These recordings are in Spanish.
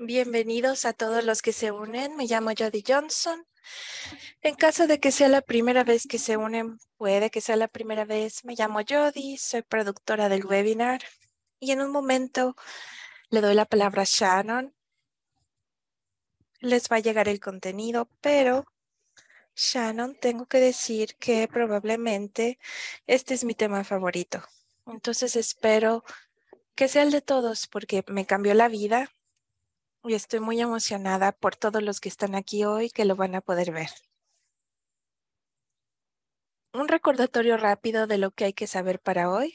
Bienvenidos a todos los que se unen. Me llamo Jody Johnson. En caso de que sea la primera vez que se unen, puede que sea la primera vez, me llamo Jody, soy productora del webinar y en un momento le doy la palabra a Shannon. Les va a llegar el contenido, pero Shannon, tengo que decir que probablemente este es mi tema favorito. Entonces espero que sea el de todos porque me cambió la vida, y estoy muy emocionada por todos los que están aquí hoy que lo van a poder ver. Un recordatorio rápido de lo que hay que saber para hoy.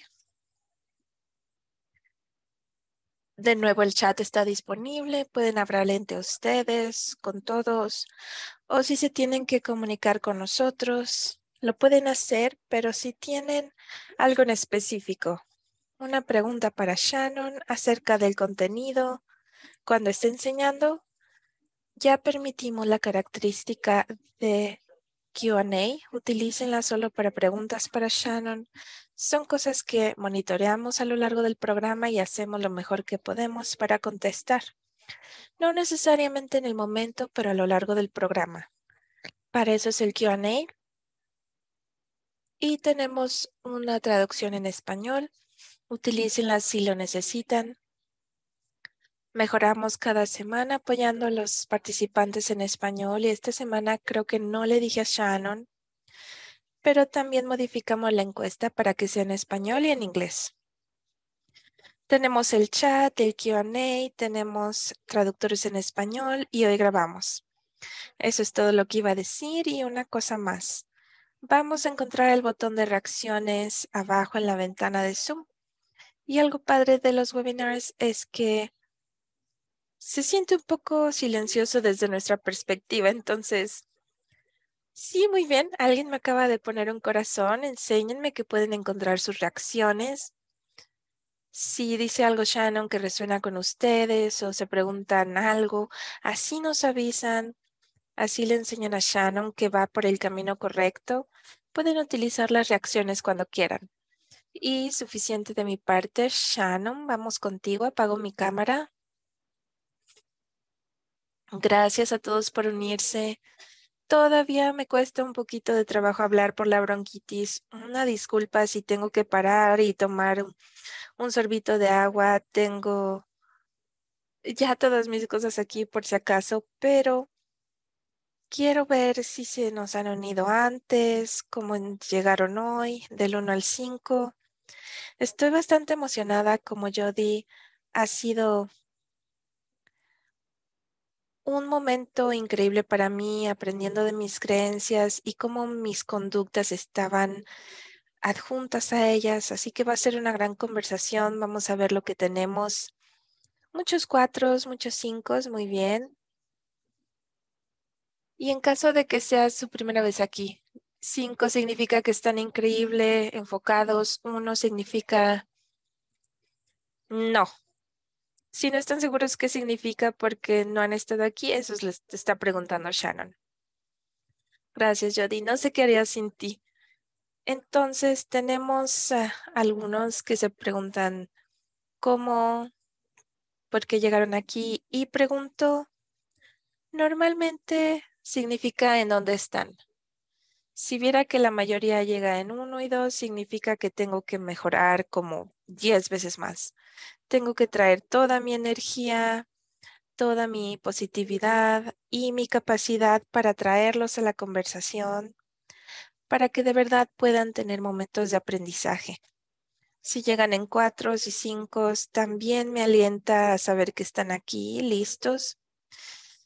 De nuevo, el chat está disponible, pueden hablar entre ustedes, con todos, o si se tienen que comunicar con nosotros, lo pueden hacer, pero si tienen algo en específico, una pregunta para Shannon acerca del contenido, cuando esté enseñando, ya permitimos la característica de QA, utilícenla solo para preguntas para Shannon. Son cosas que monitoreamos a lo largo del programa y hacemos lo mejor que podemos para contestar. No necesariamente en el momento, pero a lo largo del programa. Para eso es el QA. Y tenemos una traducción en español. Utilícenla si lo necesitan. Mejoramos cada semana apoyando a los participantes en español y esta semana creo que no le dije a Shannon, pero también modificamos la encuesta para que sea en español y en inglés. Tenemos el chat, el QA, tenemos traductores en español y hoy grabamos. Eso es todo lo que iba a decir y una cosa más. Vamos a encontrar el botón de reacciones abajo en la ventana de Zoom. Y algo padre de los webinars es que se siente un poco silencioso desde nuestra perspectiva, entonces... Sí, muy bien. Alguien me acaba de poner un corazón. Enséñenme que pueden encontrar sus reacciones. Si dice algo Shannon que resuena con ustedes o se preguntan algo, así nos avisan. Así le enseñan a Shannon que va por el camino correcto. Pueden utilizar las reacciones cuando quieran. Y suficiente de mi parte, Shannon, vamos contigo. Apago mi cámara. Gracias a todos por unirse. Todavía me cuesta un poquito de trabajo hablar por la bronquitis. Una disculpa si tengo que parar y tomar un sorbito de agua. Tengo ya todas mis cosas aquí por si acaso, pero quiero ver si se nos han unido antes, cómo llegaron hoy, del 1 al 5. Estoy bastante emocionada, como Jodi ha sido un momento increíble para mí aprendiendo de mis creencias y cómo mis conductas estaban adjuntas a ellas, así que va a ser una gran conversación, vamos a ver lo que tenemos. Muchos cuatros, muchos cinco, muy bien. Y en caso de que sea su primera vez aquí, cinco significa que están increíble, enfocados, uno significa no, si no están seguros qué significa porque no han estado aquí, eso les está preguntando Shannon. Gracias, Jody. No sé qué haría sin ti. Entonces, tenemos eh, algunos que se preguntan cómo, por qué llegaron aquí y pregunto, normalmente significa en dónde están. Si viera que la mayoría llega en uno y dos significa que tengo que mejorar como 10 veces más tengo que traer toda mi energía, toda mi positividad y mi capacidad para traerlos a la conversación, para que de verdad puedan tener momentos de aprendizaje. Si llegan en cuatro y cinco, también me alienta a saber que están aquí, listos.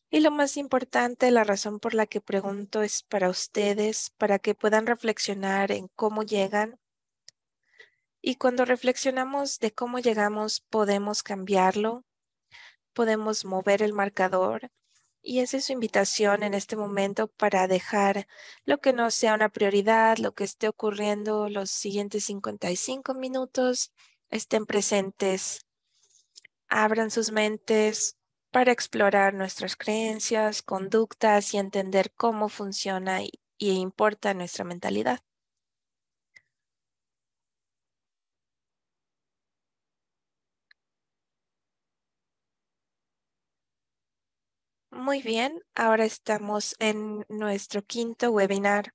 Y lo más importante, la razón por la que pregunto es para ustedes, para que puedan reflexionar en cómo llegan, y cuando reflexionamos de cómo llegamos, podemos cambiarlo, podemos mover el marcador. Y esa es su invitación en este momento para dejar lo que no sea una prioridad, lo que esté ocurriendo los siguientes 55 minutos, estén presentes, abran sus mentes para explorar nuestras creencias, conductas y entender cómo funciona y, y importa nuestra mentalidad. Muy bien, ahora estamos en nuestro quinto webinar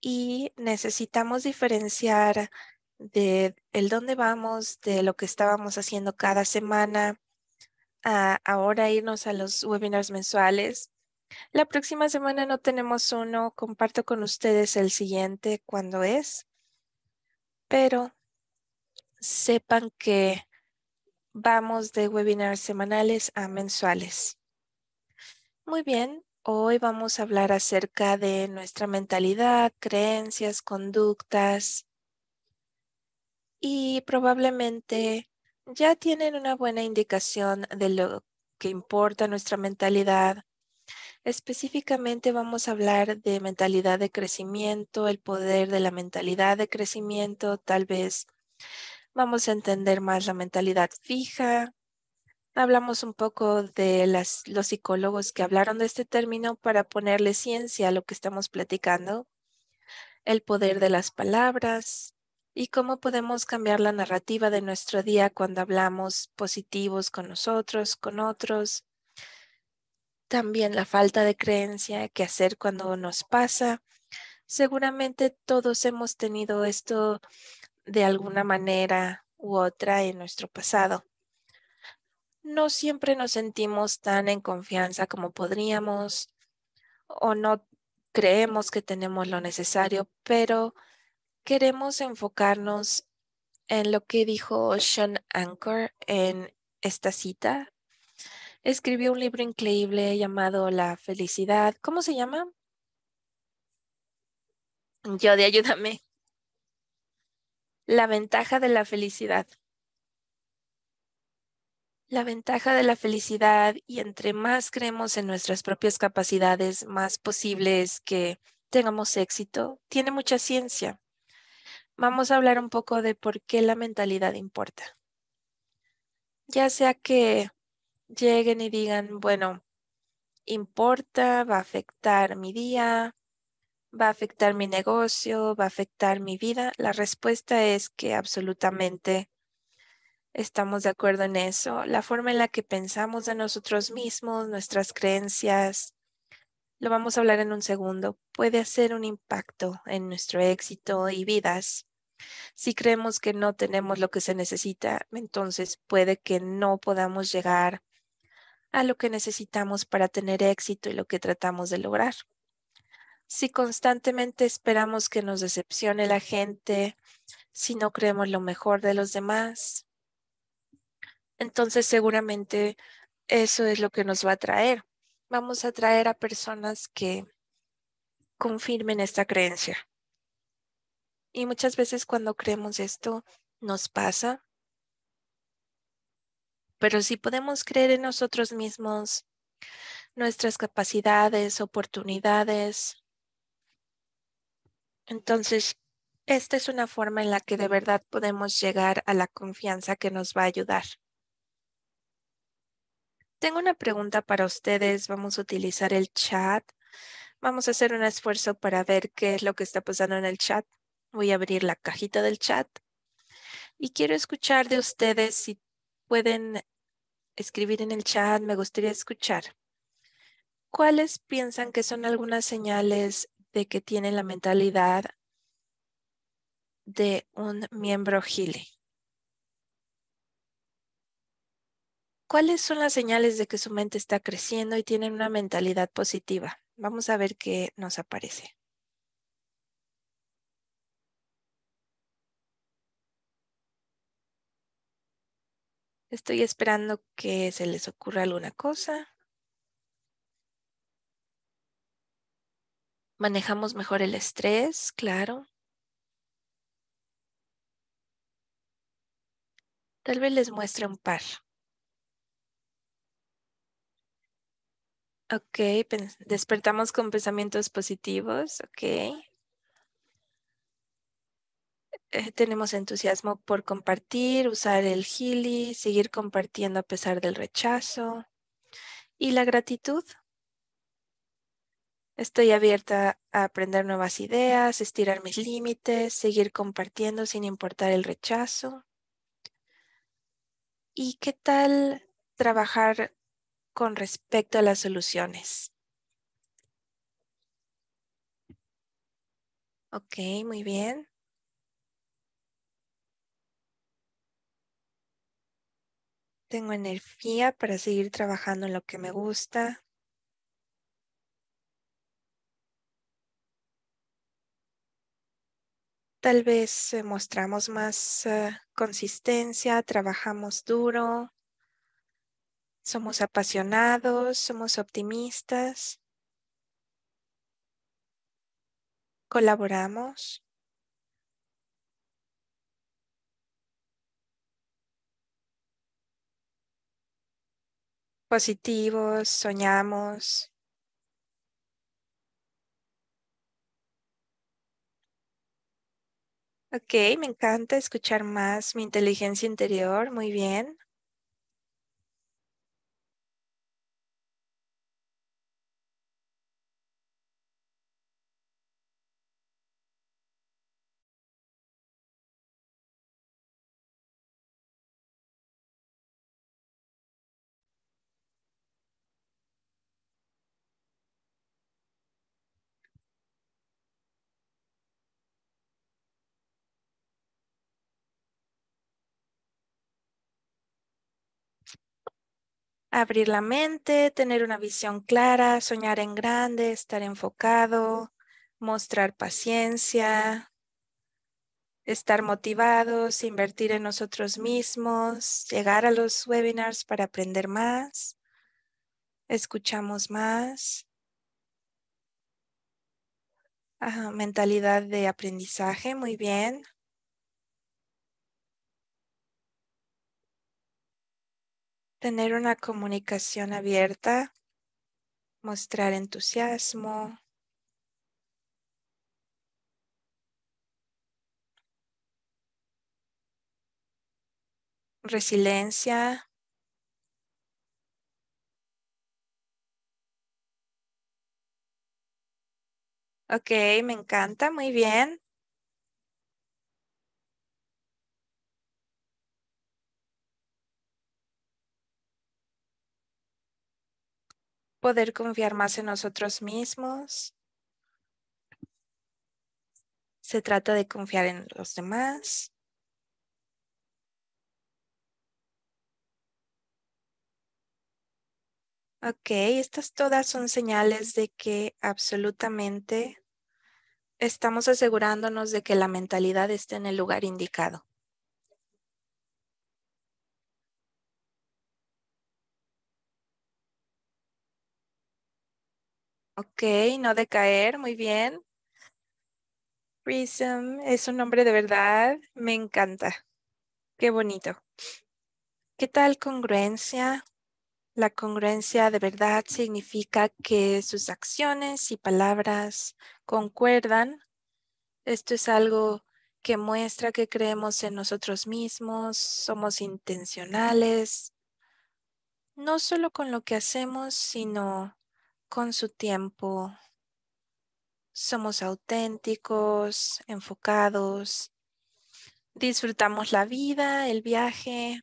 y necesitamos diferenciar de el dónde vamos, de lo que estábamos haciendo cada semana, a ahora irnos a los webinars mensuales. La próxima semana no tenemos uno, comparto con ustedes el siguiente cuando es, pero sepan que vamos de webinars semanales a mensuales. Muy bien, hoy vamos a hablar acerca de nuestra mentalidad, creencias, conductas y probablemente ya tienen una buena indicación de lo que importa nuestra mentalidad. Específicamente vamos a hablar de mentalidad de crecimiento, el poder de la mentalidad de crecimiento, tal vez vamos a entender más la mentalidad fija, Hablamos un poco de los psicólogos que hablaron de este término para ponerle ciencia a lo que estamos platicando, el poder de las palabras y cómo podemos cambiar la narrativa de nuestro día cuando hablamos positivos con nosotros, con otros. También la falta de creencia, qué hacer cuando nos pasa. Seguramente todos hemos tenido esto de alguna manera u otra en nuestro pasado no siempre nos sentimos tan en confianza como podríamos o no creemos que tenemos lo necesario, pero queremos enfocarnos en lo que dijo Sean Anchor en esta cita. Escribió un libro increíble llamado La felicidad. ¿Cómo se llama? Yo de ayúdame. La ventaja de la felicidad. La ventaja de la felicidad y entre más creemos en nuestras propias capacidades, más posible es que tengamos éxito, tiene mucha ciencia. Vamos a hablar un poco de por qué la mentalidad importa. Ya sea que lleguen y digan, bueno, importa, va a afectar mi día, va a afectar mi negocio, va a afectar mi vida? La respuesta es que absolutamente Estamos de acuerdo en eso. La forma en la que pensamos de nosotros mismos, nuestras creencias, lo vamos a hablar en un segundo, puede hacer un impacto en nuestro éxito y vidas. Si creemos que no tenemos lo que se necesita, entonces puede que no podamos llegar a lo que necesitamos para tener éxito y lo que tratamos de lograr. Si constantemente esperamos que nos decepcione la gente, si no creemos lo mejor de los demás, entonces seguramente eso es lo que nos va a traer. Vamos a traer a personas que confirmen esta creencia. Y muchas veces cuando creemos esto nos pasa. Pero si podemos creer en nosotros mismos, nuestras capacidades, oportunidades, entonces esta es una forma en la que de verdad podemos llegar a la confianza que nos va a ayudar. Tengo una pregunta para ustedes. Vamos a utilizar el chat. Vamos a hacer un esfuerzo para ver qué es lo que está pasando en el chat. Voy a abrir la cajita del chat. Y quiero escuchar de ustedes si pueden escribir en el chat. Me gustaría escuchar. ¿Cuáles piensan que son algunas señales de que tienen la mentalidad de un miembro Gile? ¿Cuáles son las señales de que su mente está creciendo y tienen una mentalidad positiva? Vamos a ver qué nos aparece. Estoy esperando que se les ocurra alguna cosa. Manejamos mejor el estrés, claro. Tal vez les muestre un par. Ok, despertamos con pensamientos positivos, ok. Eh, tenemos entusiasmo por compartir, usar el gili, seguir compartiendo a pesar del rechazo. Y la gratitud. Estoy abierta a aprender nuevas ideas, estirar mis límites, seguir compartiendo sin importar el rechazo. ¿Y qué tal trabajar con respecto a las soluciones. Ok, muy bien. Tengo energía para seguir trabajando en lo que me gusta. Tal vez eh, mostramos más eh, consistencia, trabajamos duro, somos apasionados, somos optimistas, colaboramos. Positivos, soñamos. Ok, me encanta escuchar más mi inteligencia interior, muy bien. abrir la mente, tener una visión clara, soñar en grande, estar enfocado, mostrar paciencia, estar motivados, invertir en nosotros mismos, llegar a los webinars para aprender más, escuchamos más, mentalidad de aprendizaje, muy bien, tener una comunicación abierta, mostrar entusiasmo, resiliencia. Ok, me encanta, muy bien. poder confiar más en nosotros mismos. Se trata de confiar en los demás. Ok, estas todas son señales de que absolutamente estamos asegurándonos de que la mentalidad esté en el lugar indicado. Ok, no decaer, muy bien. Prism es un nombre de verdad, me encanta. Qué bonito. ¿Qué tal congruencia? La congruencia de verdad significa que sus acciones y palabras concuerdan. Esto es algo que muestra que creemos en nosotros mismos, somos intencionales, no solo con lo que hacemos, sino con su tiempo. Somos auténticos, enfocados, disfrutamos la vida, el viaje,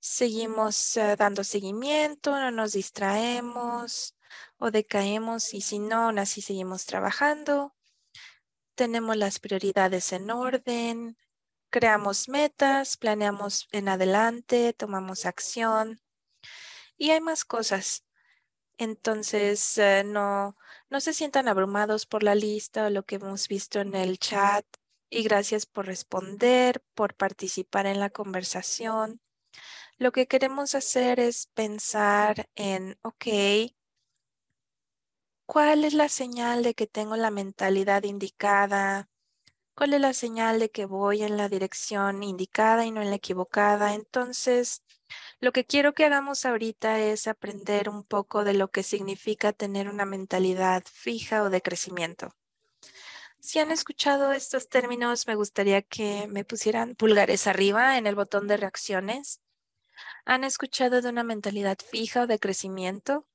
seguimos eh, dando seguimiento, no nos distraemos o decaemos y si no, aún así seguimos trabajando. Tenemos las prioridades en orden, creamos metas, planeamos en adelante, tomamos acción, y hay más cosas. Entonces, eh, no, no se sientan abrumados por la lista o lo que hemos visto en el chat. Y gracias por responder, por participar en la conversación. Lo que queremos hacer es pensar en, ok, ¿cuál es la señal de que tengo la mentalidad indicada? ¿Cuál es la señal de que voy en la dirección indicada y no en la equivocada? Entonces, lo que quiero que hagamos ahorita es aprender un poco de lo que significa tener una mentalidad fija o de crecimiento. Si han escuchado estos términos, me gustaría que me pusieran pulgares arriba en el botón de reacciones. ¿Han escuchado de una mentalidad fija o de crecimiento?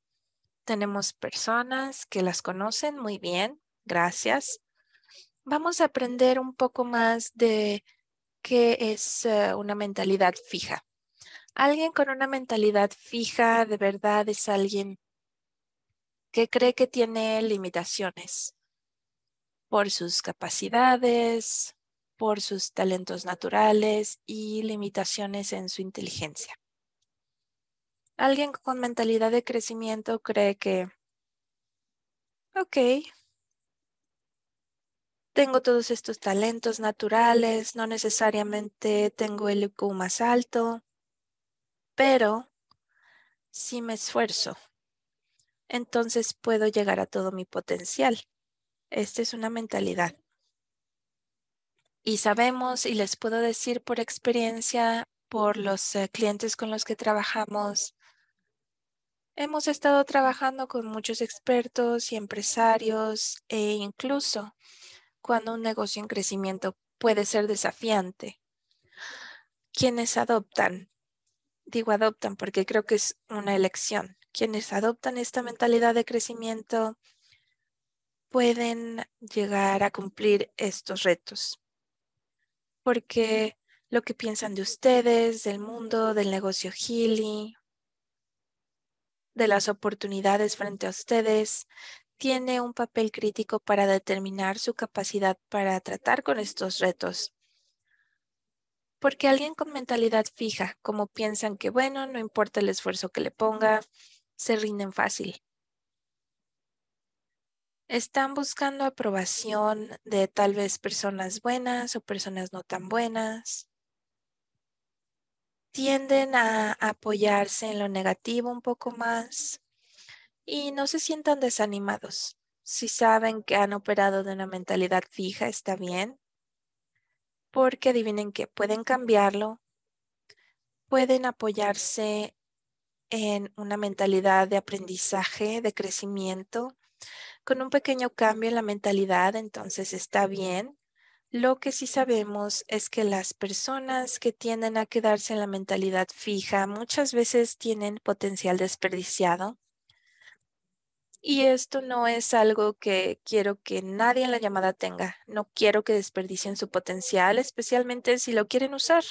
Tenemos personas que las conocen muy bien, gracias. Vamos a aprender un poco más de qué es eh, una mentalidad fija. Alguien con una mentalidad fija de verdad es alguien que cree que tiene limitaciones por sus capacidades, por sus talentos naturales y limitaciones en su inteligencia. Alguien con mentalidad de crecimiento cree que, ok, tengo todos estos talentos naturales, no necesariamente tengo el IQ más alto, pero si me esfuerzo, entonces puedo llegar a todo mi potencial. Esta es una mentalidad. Y sabemos, y les puedo decir por experiencia, por los eh, clientes con los que trabajamos, hemos estado trabajando con muchos expertos y empresarios e incluso cuando un negocio en crecimiento puede ser desafiante. Quienes adoptan digo adoptan porque creo que es una elección. Quienes adoptan esta mentalidad de crecimiento pueden llegar a cumplir estos retos. Porque lo que piensan de ustedes, del mundo, del negocio Healy, de las oportunidades frente a ustedes, tiene un papel crítico para determinar su capacidad para tratar con estos retos porque alguien con mentalidad fija, como piensan que, bueno, no importa el esfuerzo que le ponga, se rinden fácil. Están buscando aprobación de tal vez personas buenas o personas no tan buenas. Tienden a apoyarse en lo negativo un poco más y no se sientan desanimados. Si saben que han operado de una mentalidad fija, está bien porque adivinen que pueden cambiarlo, pueden apoyarse en una mentalidad de aprendizaje, de crecimiento, con un pequeño cambio en la mentalidad, entonces está bien. Lo que sí sabemos es que las personas que tienden a quedarse en la mentalidad fija muchas veces tienen potencial desperdiciado y esto no es algo que quiero que nadie en la llamada tenga. No quiero que desperdicien su potencial, especialmente si lo quieren usar.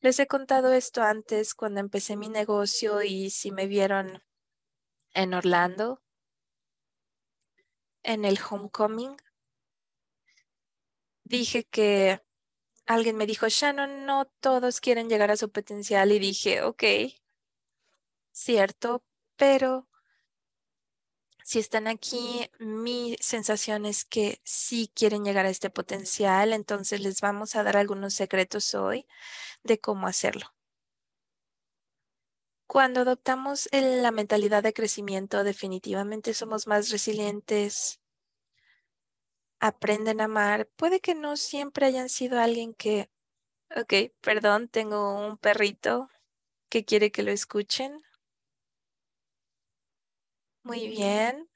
Les he contado esto antes cuando empecé mi negocio y si me vieron en Orlando, en el homecoming, dije que alguien me dijo, Shannon, no todos quieren llegar a su potencial y dije, ok, cierto, pero si están aquí, mi sensación es que sí quieren llegar a este potencial, entonces les vamos a dar algunos secretos hoy de cómo hacerlo. Cuando adoptamos la mentalidad de crecimiento, definitivamente somos más resilientes, aprenden a amar. Puede que no siempre hayan sido alguien que, ok, perdón, tengo un perrito que quiere que lo escuchen, muy bien.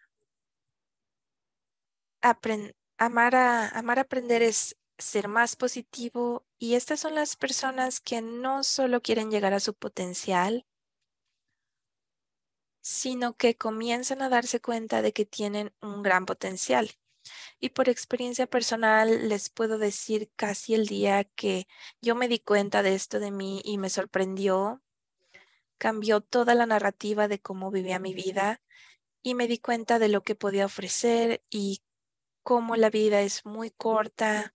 amar, a, aprender es ser más positivo y estas son las personas que no solo quieren llegar a su potencial, sino que comienzan a darse cuenta de que tienen un gran potencial. Y por experiencia personal les puedo decir casi el día que yo me di cuenta de esto de mí y me sorprendió, cambió toda la narrativa de cómo vivía mi vida y me di cuenta de lo que podía ofrecer y cómo la vida es muy corta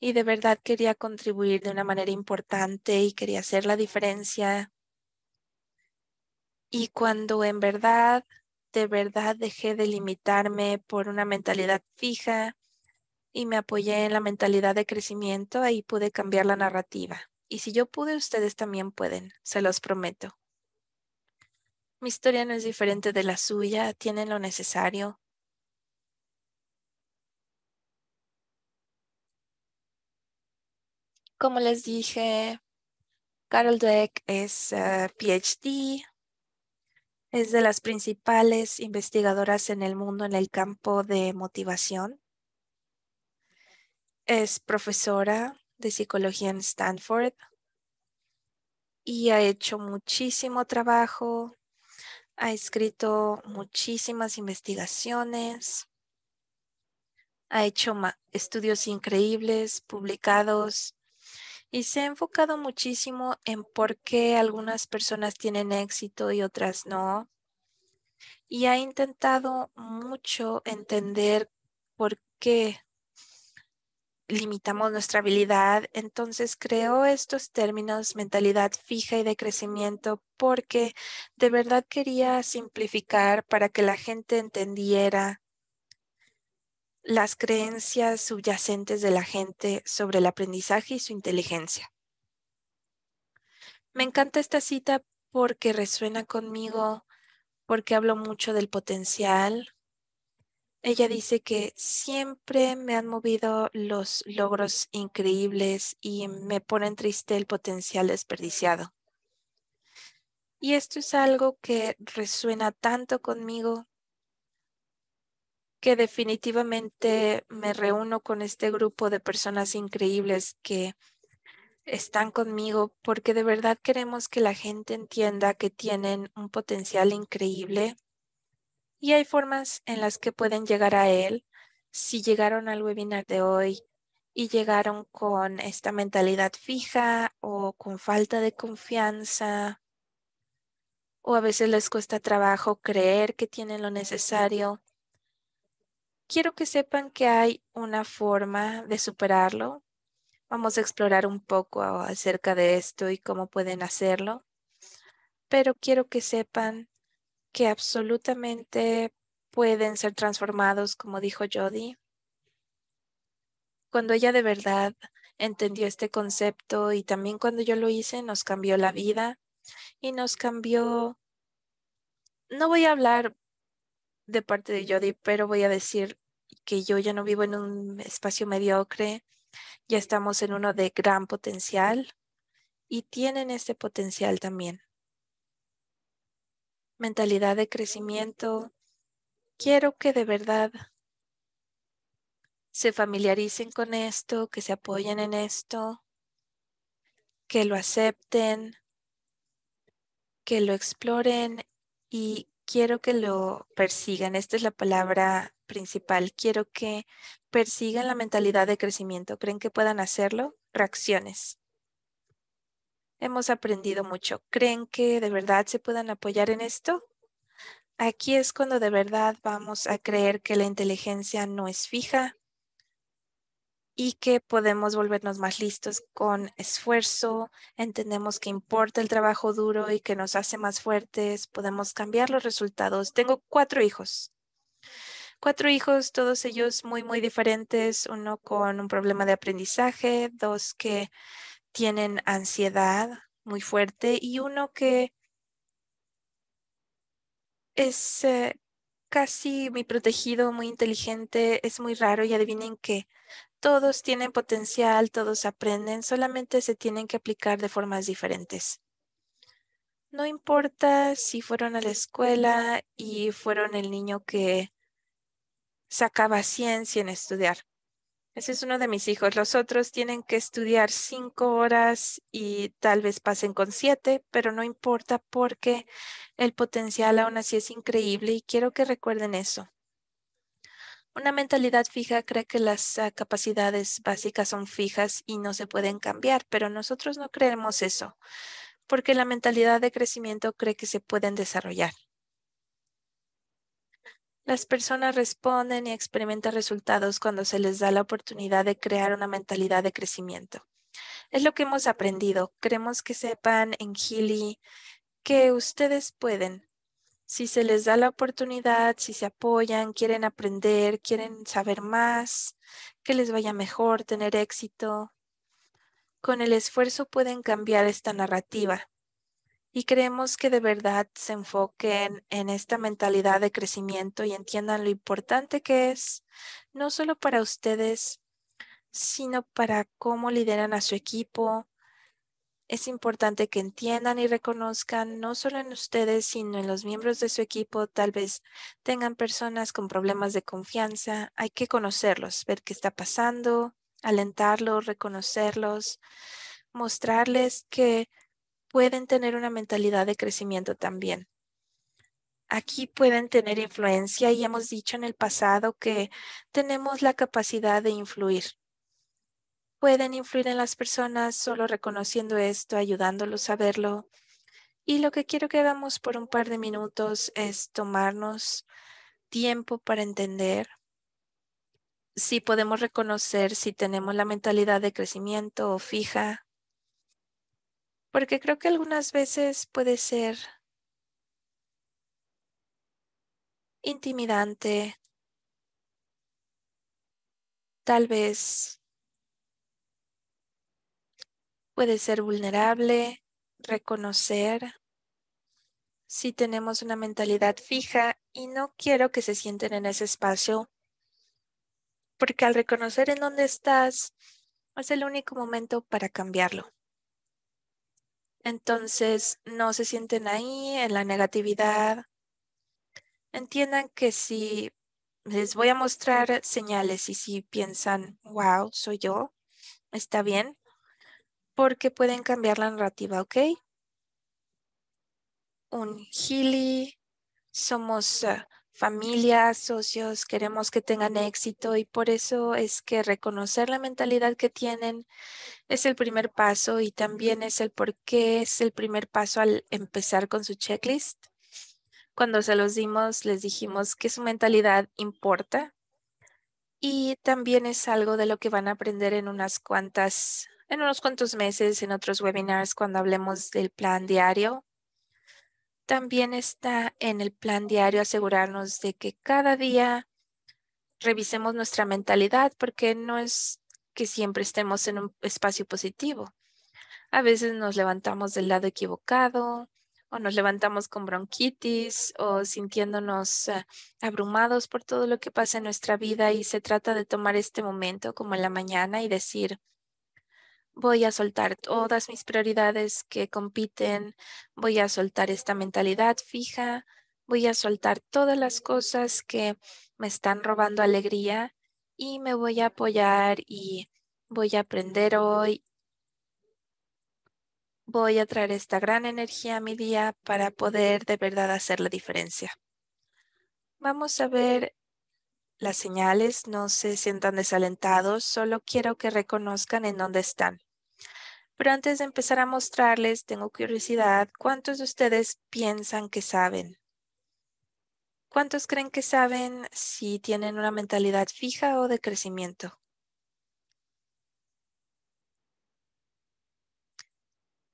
y de verdad quería contribuir de una manera importante y quería hacer la diferencia. Y cuando en verdad, de verdad dejé de limitarme por una mentalidad fija y me apoyé en la mentalidad de crecimiento, ahí pude cambiar la narrativa. Y si yo pude, ustedes también pueden, se los prometo. Mi historia no es diferente de la suya, tienen lo necesario. Como les dije, Carol Dweck es eh, PhD, es de las principales investigadoras en el mundo en el campo de motivación. Es profesora de psicología en Stanford y ha hecho muchísimo trabajo ha escrito muchísimas investigaciones, ha hecho estudios increíbles, publicados, y se ha enfocado muchísimo en por qué algunas personas tienen éxito y otras no. Y ha intentado mucho entender por qué limitamos nuestra habilidad. Entonces creo estos términos mentalidad fija y de crecimiento porque de verdad quería simplificar para que la gente entendiera las creencias subyacentes de la gente sobre el aprendizaje y su inteligencia. Me encanta esta cita porque resuena conmigo, porque hablo mucho del potencial, ella dice que siempre me han movido los logros increíbles y me ponen triste el potencial desperdiciado. Y esto es algo que resuena tanto conmigo que definitivamente me reúno con este grupo de personas increíbles que están conmigo porque de verdad queremos que la gente entienda que tienen un potencial increíble y hay formas en las que pueden llegar a él. Si llegaron al webinar de hoy y llegaron con esta mentalidad fija o con falta de confianza, o a veces les cuesta trabajo creer que tienen lo necesario, quiero que sepan que hay una forma de superarlo. Vamos a explorar un poco acerca de esto y cómo pueden hacerlo, pero quiero que sepan que absolutamente pueden ser transformados, como dijo Jody. Cuando ella de verdad entendió este concepto y también cuando yo lo hice, nos cambió la vida y nos cambió, no voy a hablar de parte de Jody, pero voy a decir que yo ya no vivo en un espacio mediocre, ya estamos en uno de gran potencial y tienen este potencial también mentalidad de crecimiento, quiero que de verdad se familiaricen con esto, que se apoyen en esto, que lo acepten, que lo exploren y quiero que lo persigan. Esta es la palabra principal. Quiero que persigan la mentalidad de crecimiento. ¿Creen que puedan hacerlo? Reacciones. Hemos aprendido mucho. ¿Creen que de verdad se puedan apoyar en esto? Aquí es cuando de verdad vamos a creer que la inteligencia no es fija y que podemos volvernos más listos con esfuerzo. Entendemos que importa el trabajo duro y que nos hace más fuertes. Podemos cambiar los resultados. Tengo cuatro hijos. Cuatro hijos, todos ellos muy, muy diferentes. Uno con un problema de aprendizaje, dos que tienen ansiedad muy fuerte y uno que es eh, casi muy protegido, muy inteligente, es muy raro y adivinen que todos tienen potencial, todos aprenden, solamente se tienen que aplicar de formas diferentes. No importa si fueron a la escuela y fueron el niño que sacaba ciencia en estudiar. Ese es uno de mis hijos. Los otros tienen que estudiar cinco horas y tal vez pasen con siete, pero no importa porque el potencial aún así es increíble y quiero que recuerden eso. Una mentalidad fija cree que las ah, capacidades básicas son fijas y no se pueden cambiar, pero nosotros no creemos eso, porque la mentalidad de crecimiento cree que se pueden desarrollar. Las personas responden y experimentan resultados cuando se les da la oportunidad de crear una mentalidad de crecimiento. Es lo que hemos aprendido. Queremos que sepan en Gili que ustedes pueden. Si se les da la oportunidad, si se apoyan, quieren aprender, quieren saber más, que les vaya mejor, tener éxito. Con el esfuerzo pueden cambiar esta narrativa y creemos que de verdad se enfoquen en esta mentalidad de crecimiento y entiendan lo importante que es, no solo para ustedes, sino para cómo lideran a su equipo. Es importante que entiendan y reconozcan, no solo en ustedes, sino en los miembros de su equipo, tal vez tengan personas con problemas de confianza. Hay que conocerlos, ver qué está pasando, alentarlos, reconocerlos, mostrarles que pueden tener una mentalidad de crecimiento también. Aquí pueden tener influencia y hemos dicho en el pasado que tenemos la capacidad de influir. Pueden influir en las personas solo reconociendo esto, ayudándolos a verlo. Y lo que quiero que hagamos por un par de minutos es tomarnos tiempo para entender si podemos reconocer si tenemos la mentalidad de crecimiento o fija, porque creo que algunas veces puede ser intimidante, tal vez puede ser vulnerable, reconocer si tenemos una mentalidad fija y no quiero que se sienten en ese espacio, porque al reconocer en dónde estás, es el único momento para cambiarlo. Entonces, no se sienten ahí en la negatividad. Entiendan que si les voy a mostrar señales y si piensan, wow, soy yo, está bien, porque pueden cambiar la narrativa, ¿ok? Un Gili, somos ah, familias, socios, queremos que tengan éxito y por eso es que reconocer la mentalidad que tienen es el primer paso y también es el por qué es el primer paso al empezar con su checklist. Cuando se los dimos, les dijimos que su mentalidad importa y también es algo de lo que van a aprender en unas cuantas, en unos cuantos meses, en otros webinars, cuando hablemos del plan diario también está en el plan diario asegurarnos de que cada día revisemos nuestra mentalidad porque no es que siempre estemos en un espacio positivo. A veces nos levantamos del lado equivocado o nos levantamos con bronquitis o sintiéndonos eh, abrumados por todo lo que pasa en nuestra vida y se trata de tomar este momento como en la mañana y decir, voy a soltar todas mis prioridades que compiten, voy a soltar esta mentalidad fija, voy a soltar todas las cosas que me están robando alegría y me voy a apoyar y voy a aprender hoy. Voy a traer esta gran energía a mi día para poder de verdad hacer la diferencia. Vamos a ver las señales, no se sientan desalentados, solo quiero que reconozcan en dónde están. Pero antes de empezar a mostrarles, tengo curiosidad, ¿cuántos de ustedes piensan que saben? ¿Cuántos creen que saben si tienen una mentalidad fija o de crecimiento?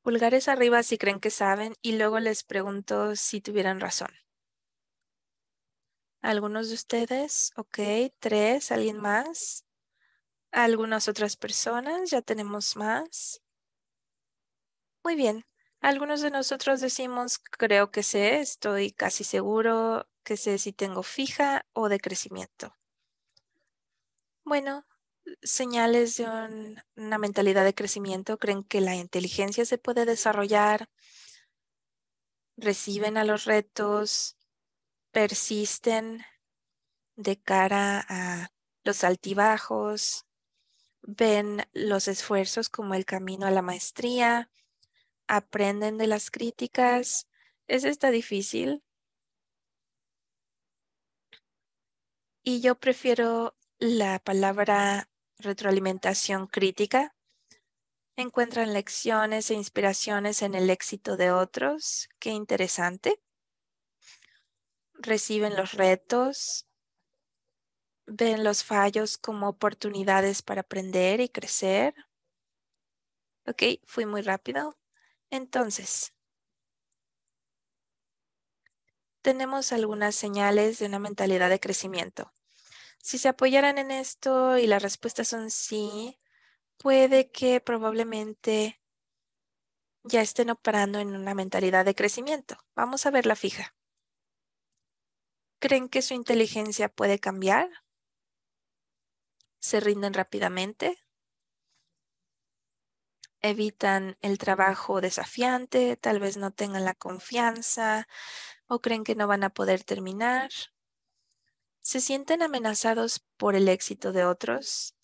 Pulgares arriba si creen que saben y luego les pregunto si tuvieran razón algunos de ustedes, ok, tres, alguien más, algunas otras personas, ya tenemos más. Muy bien, algunos de nosotros decimos, creo que sé, estoy casi seguro que sé si tengo fija o de crecimiento. Bueno, señales de una mentalidad de crecimiento, creen que la inteligencia se puede desarrollar, reciben a los retos, persisten de cara a los altibajos, ven los esfuerzos como el camino a la maestría, aprenden de las críticas. ¿Es esta difícil? Y yo prefiero la palabra retroalimentación crítica. Encuentran lecciones e inspiraciones en el éxito de otros. Qué interesante reciben los retos, ven los fallos como oportunidades para aprender y crecer. Ok, fui muy rápido. Entonces, tenemos algunas señales de una mentalidad de crecimiento. Si se apoyaran en esto y las respuestas son sí, puede que probablemente ya estén operando en una mentalidad de crecimiento. Vamos a ver la fija creen que su inteligencia puede cambiar? ¿Se rinden rápidamente? ¿Evitan el trabajo desafiante? ¿Tal vez no tengan la confianza o creen que no van a poder terminar? ¿Se sienten amenazados por el éxito de otros?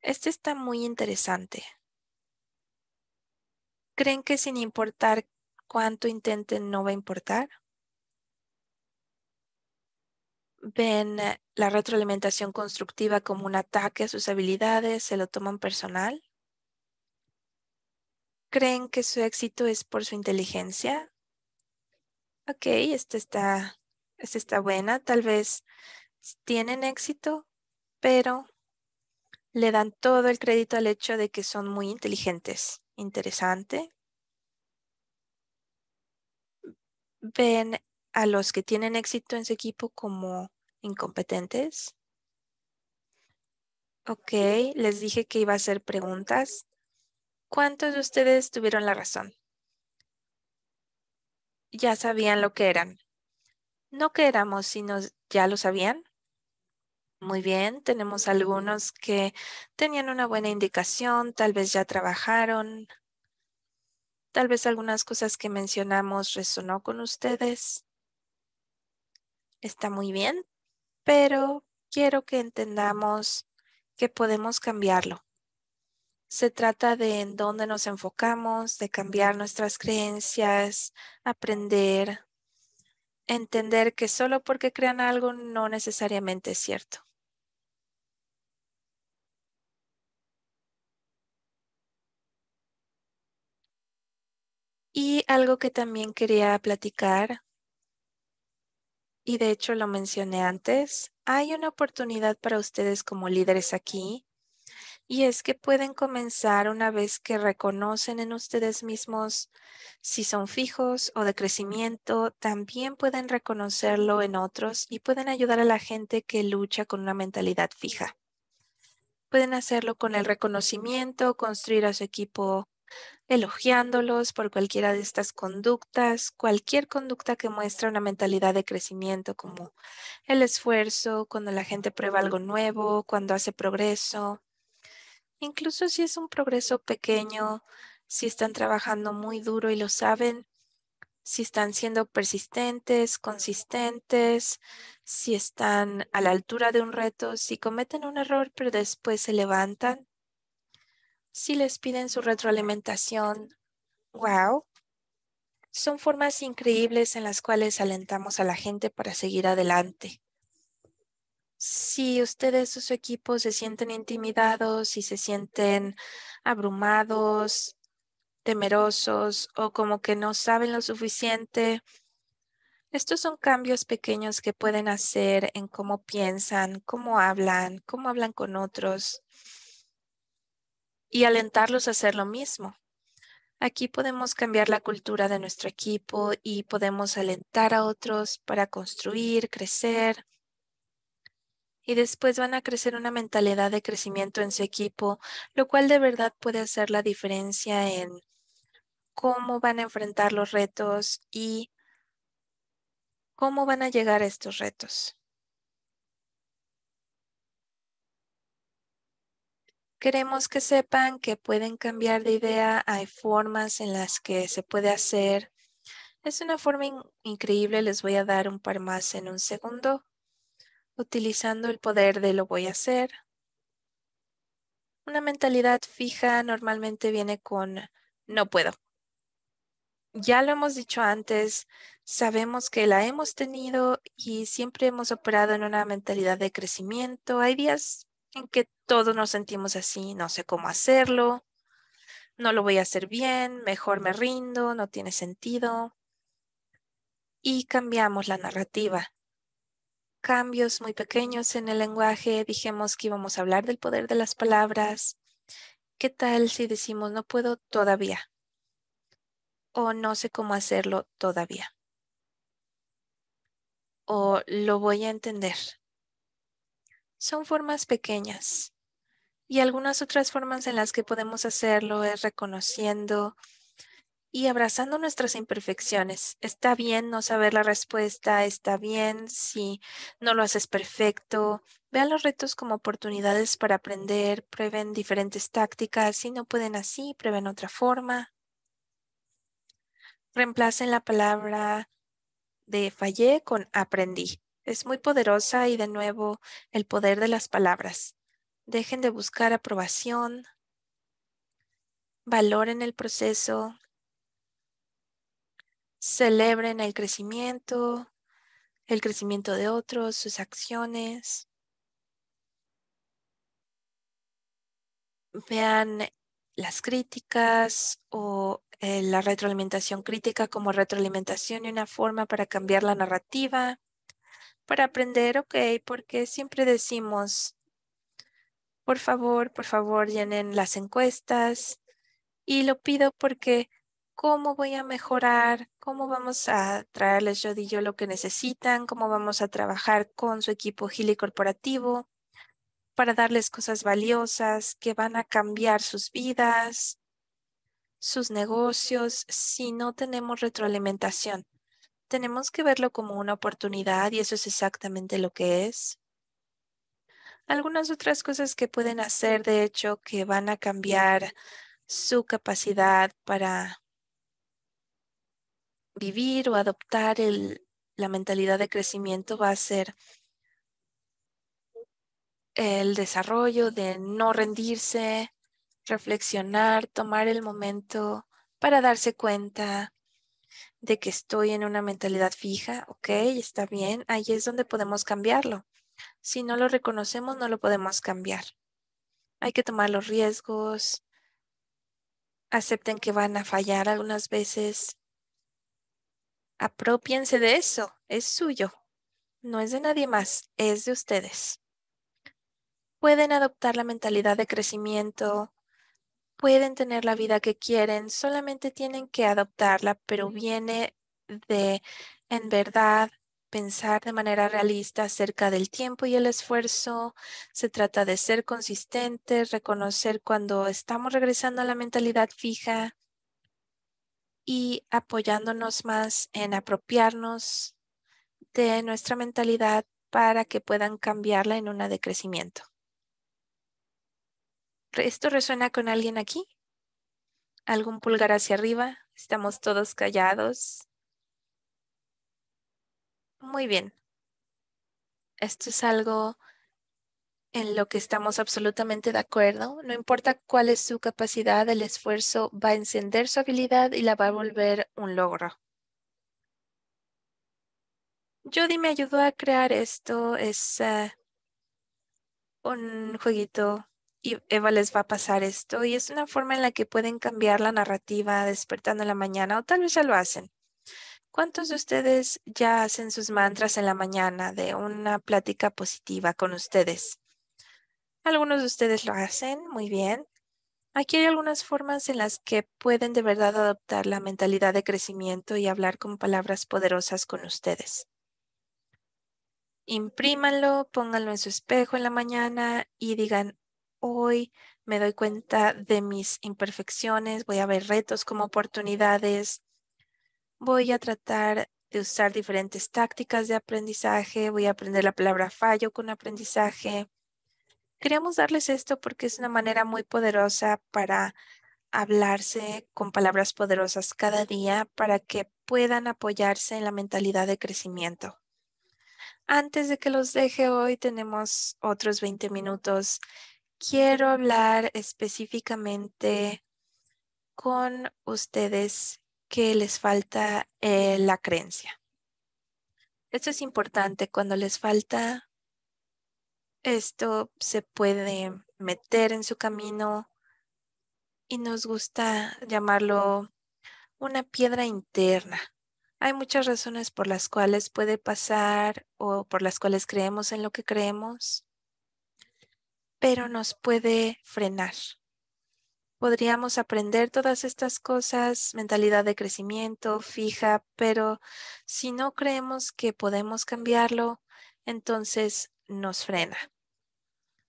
Este está muy interesante. ¿Creen que sin importar cuánto intenten no va a importar? ven eh, la retroalimentación constructiva como un ataque a sus habilidades, se lo toman personal. Creen que su éxito es por su inteligencia. Ok, esta está, buena. Tal vez tienen éxito, pero le dan todo el crédito al hecho de que son muy inteligentes. Interesante. Ven a los que tienen éxito en su equipo como incompetentes. Ok, les dije que iba a hacer preguntas. ¿Cuántos de ustedes tuvieron la razón? Ya sabían lo que eran. No que éramos, sino ya lo sabían. Muy bien, tenemos algunos que tenían una buena indicación, tal vez ya trabajaron, tal vez algunas cosas que mencionamos resonó con ustedes. Está muy bien, pero quiero que entendamos que podemos cambiarlo. Se trata de en dónde nos enfocamos, de cambiar nuestras creencias, aprender, entender que solo porque crean algo no necesariamente es cierto. Y algo que también quería platicar y de hecho lo mencioné antes, hay una oportunidad para ustedes como líderes aquí y es que pueden comenzar una vez que reconocen en ustedes mismos si son fijos o de crecimiento, también pueden reconocerlo en otros y pueden ayudar a la gente que lucha con una mentalidad fija. Pueden hacerlo con el reconocimiento, construir a su equipo elogiándolos por cualquiera de estas conductas, cualquier conducta que muestra una mentalidad de crecimiento como el esfuerzo, cuando la gente prueba algo nuevo, cuando hace progreso, incluso si es un progreso pequeño, si están trabajando muy duro y lo saben, si están siendo persistentes, consistentes, si están a la altura de un reto, si cometen un error pero después se levantan si les piden su retroalimentación, wow, son formas increíbles en las cuales alentamos a la gente para seguir adelante. Si ustedes o su equipo se sienten intimidados y se sienten abrumados, temerosos o como que no saben lo suficiente, estos son cambios pequeños que pueden hacer en cómo piensan, cómo hablan, cómo hablan con otros y alentarlos a hacer lo mismo. Aquí podemos cambiar la cultura de nuestro equipo y podemos alentar a otros para construir, crecer. Y después van a crecer una mentalidad de crecimiento en su equipo, lo cual de verdad puede hacer la diferencia en cómo van a enfrentar los retos y cómo van a llegar a estos retos. queremos que sepan que pueden cambiar de idea, hay formas en las que se puede hacer. Es una forma increíble, les voy a dar un par más en un segundo, utilizando el poder de lo voy a hacer. Una mentalidad fija normalmente viene con no puedo. Ya lo hemos dicho antes, sabemos que la hemos tenido y siempre hemos operado en una mentalidad de crecimiento. Hay días en que todos nos sentimos así, no sé cómo hacerlo, no lo voy a hacer bien, mejor me rindo, no tiene sentido. Y cambiamos la narrativa. Cambios muy pequeños en el lenguaje, dijimos que íbamos a hablar del poder de las palabras. ¿Qué tal si decimos no puedo todavía? O no sé cómo hacerlo todavía. O lo voy a entender son formas pequeñas. Y algunas otras formas en las que podemos hacerlo es reconociendo y abrazando nuestras imperfecciones. Está bien no saber la respuesta, está bien si no lo haces perfecto. Vean los retos como oportunidades para aprender, prueben diferentes tácticas, si no pueden así, prueben otra forma. Reemplacen la palabra de fallé con aprendí. Es muy poderosa y de nuevo el poder de las palabras. Dejen de buscar aprobación, valoren el proceso, celebren el crecimiento, el crecimiento de otros, sus acciones. Vean las críticas o eh, la retroalimentación crítica como retroalimentación y una forma para cambiar la narrativa para aprender, ok, porque siempre decimos, por favor, por favor, llenen las encuestas y lo pido porque cómo voy a mejorar, cómo vamos a traerles yo y yo lo que necesitan, cómo vamos a trabajar con su equipo Gili Corporativo para darles cosas valiosas que van a cambiar sus vidas, sus negocios, si no tenemos retroalimentación tenemos que verlo como una oportunidad y eso es exactamente lo que es. Algunas otras cosas que pueden hacer, de hecho, que van a cambiar su capacidad para vivir o adoptar la mentalidad de crecimiento va a ser el desarrollo de no rendirse, reflexionar, tomar el momento para darse cuenta, de que estoy en una mentalidad fija, ok, está bien, ahí es donde podemos cambiarlo. Si no lo reconocemos, no lo podemos cambiar. Hay que tomar los riesgos, acepten que van a fallar algunas veces, apropiense de eso, es suyo, no es de nadie más, es de ustedes. Pueden adoptar la mentalidad de crecimiento, pueden tener la vida que quieren, solamente tienen que adoptarla, pero viene de, en verdad, pensar de manera realista acerca del tiempo y el esfuerzo. Se trata de ser consistentes, reconocer cuando estamos regresando a la mentalidad fija y apoyándonos más en apropiarnos de nuestra mentalidad para que puedan cambiarla en una de crecimiento. ¿Esto resuena con alguien aquí? ¿Algún pulgar hacia arriba? ¿Estamos todos callados? Muy bien. Esto es algo en lo que estamos absolutamente de acuerdo. No importa cuál es su capacidad, el esfuerzo va a encender su habilidad y la va a volver un logro. Judy me ayudó a crear esto. Es eh, un jueguito y Eva les va a pasar esto y es una forma en la que pueden cambiar la narrativa despertando en la mañana o tal vez ya lo hacen. ¿Cuántos de ustedes ya hacen sus mantras en la mañana de una plática positiva con ustedes? Algunos de ustedes lo hacen muy bien. Aquí hay algunas formas en las que pueden de verdad adoptar la mentalidad de crecimiento y hablar con palabras poderosas con ustedes. Imprímanlo, pónganlo en su espejo en la mañana y digan, hoy, me doy cuenta de mis imperfecciones, voy a ver retos como oportunidades, voy a tratar de usar diferentes tácticas de aprendizaje, voy a aprender la palabra fallo con aprendizaje. Queríamos darles esto porque es una manera muy poderosa para hablarse con palabras poderosas cada día para que puedan apoyarse en la mentalidad de crecimiento. Antes de que los deje hoy, tenemos otros 20 minutos quiero hablar específicamente con ustedes que les falta eh, la creencia. Esto es importante. Cuando les falta esto, se puede meter en su camino y nos gusta llamarlo una piedra interna. Hay muchas razones por las cuales puede pasar o por las cuales creemos en lo que creemos pero nos puede frenar. Podríamos aprender todas estas cosas, mentalidad de crecimiento fija, pero si no creemos que podemos cambiarlo, entonces nos frena.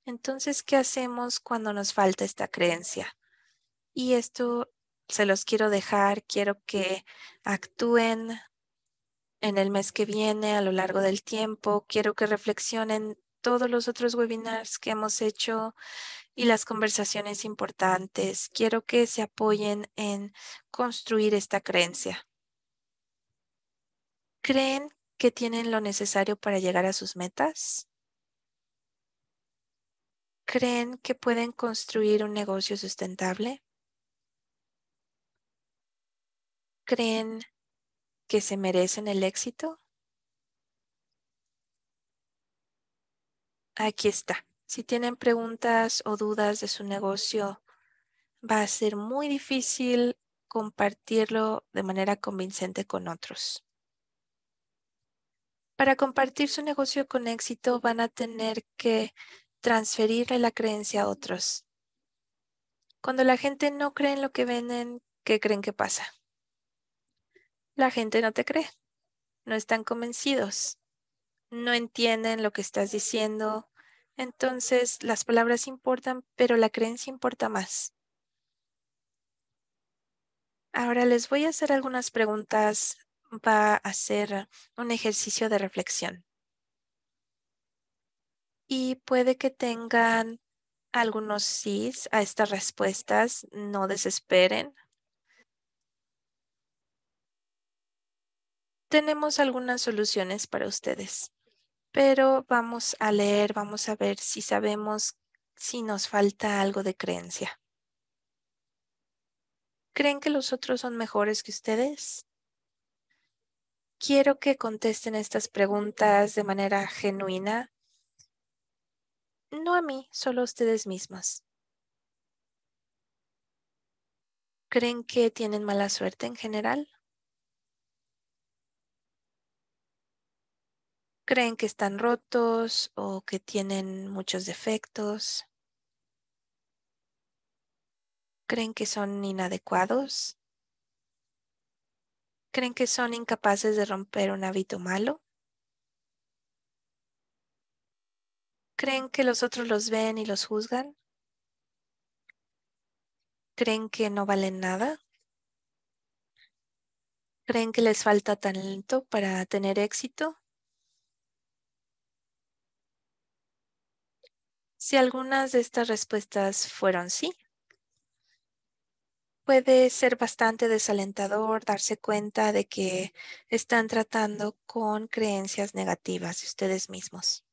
Entonces, ¿qué hacemos cuando nos falta esta creencia? Y esto se los quiero dejar, quiero que actúen en el mes que viene, a lo largo del tiempo, quiero que reflexionen todos los otros webinars que hemos hecho y las conversaciones importantes. Quiero que se apoyen en construir esta creencia. ¿Creen que tienen lo necesario para llegar a sus metas? ¿Creen que pueden construir un negocio sustentable? ¿Creen que se merecen el éxito? Aquí está. Si tienen preguntas o dudas de su negocio, va a ser muy difícil compartirlo de manera convincente con otros. Para compartir su negocio con éxito van a tener que transferirle la creencia a otros. Cuando la gente no cree en lo que venden, ¿qué creen que pasa? La gente no te cree, no están convencidos no entienden lo que estás diciendo. Entonces, las palabras importan, pero la creencia importa más. Ahora les voy a hacer algunas preguntas. Va a ser un ejercicio de reflexión. Y puede que tengan algunos sí a estas respuestas. No desesperen. Tenemos algunas soluciones para ustedes pero vamos a leer, vamos a ver si sabemos si nos falta algo de creencia. ¿Creen que los otros son mejores que ustedes? Quiero que contesten estas preguntas de manera genuina. No a mí, solo a ustedes mismos. ¿Creen que tienen mala suerte en general? creen que están rotos o que tienen muchos defectos, creen que son inadecuados, creen que son incapaces de romper un hábito malo, creen que los otros los ven y los juzgan, creen que no valen nada, creen que les falta talento para tener éxito. Si algunas de estas respuestas fueron sí, puede ser bastante desalentador darse cuenta de que están tratando con creencias negativas de ustedes mismos.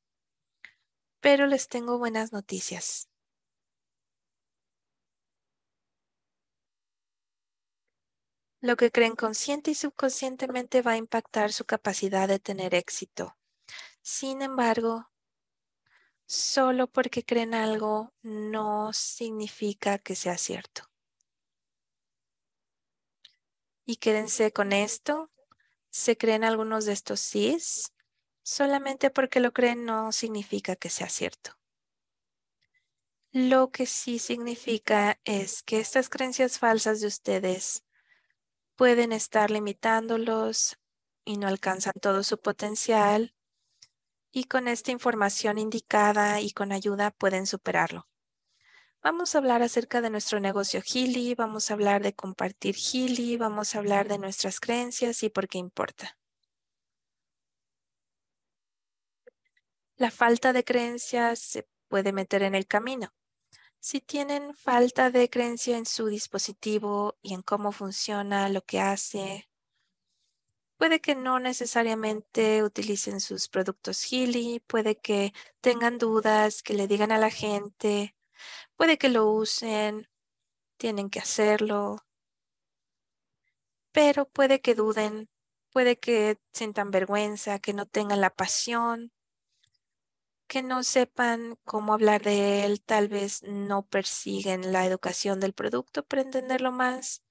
Pero les tengo buenas noticias. Lo que creen consciente y subconscientemente va a impactar su capacidad de tener éxito. Sin embargo, solo porque creen algo no significa que sea cierto. Y quédense con esto. Se creen algunos de estos sís. Solamente porque lo creen no significa que sea cierto. Lo que sí significa es que estas creencias falsas de ustedes pueden estar limitándolos y no alcanzan todo su potencial y con esta información indicada y con ayuda pueden superarlo. Vamos a hablar acerca de nuestro negocio Hili, vamos a hablar de compartir Healy, vamos a hablar de nuestras creencias y por qué importa. La falta de creencias se puede meter en el camino. Si tienen falta de creencia en su dispositivo y en cómo funciona, lo que hace, puede que no necesariamente utilicen sus productos Healy, puede que tengan dudas, que le digan a la gente, puede que lo usen, tienen que hacerlo, pero puede que duden, puede que sientan vergüenza, que no tengan la pasión, que no sepan cómo hablar de él, tal vez no persiguen la educación del producto para entenderlo más.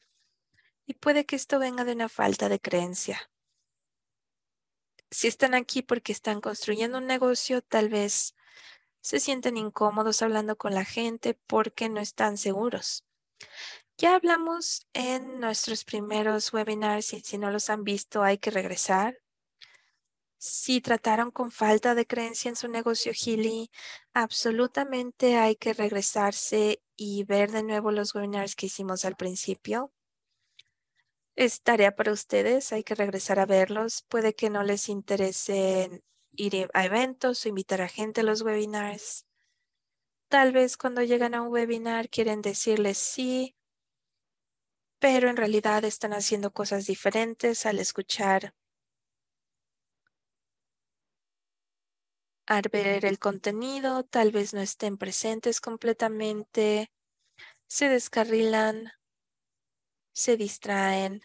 Y puede que esto venga de una falta de creencia si están aquí porque están construyendo un negocio, tal vez se sienten incómodos hablando con la gente porque no están seguros. Ya hablamos en nuestros primeros webinars y si no los han visto hay que regresar. Si trataron con falta de creencia en su negocio Healy, absolutamente hay que regresarse y ver de nuevo los webinars que hicimos al principio es tarea para ustedes, hay que regresar a verlos. Puede que no les interesen ir a eventos o invitar a gente a los webinars. Tal vez cuando llegan a un webinar quieren decirles sí, pero en realidad están haciendo cosas diferentes al escuchar, al ver el contenido, tal vez no estén presentes completamente, se descarrilan se distraen.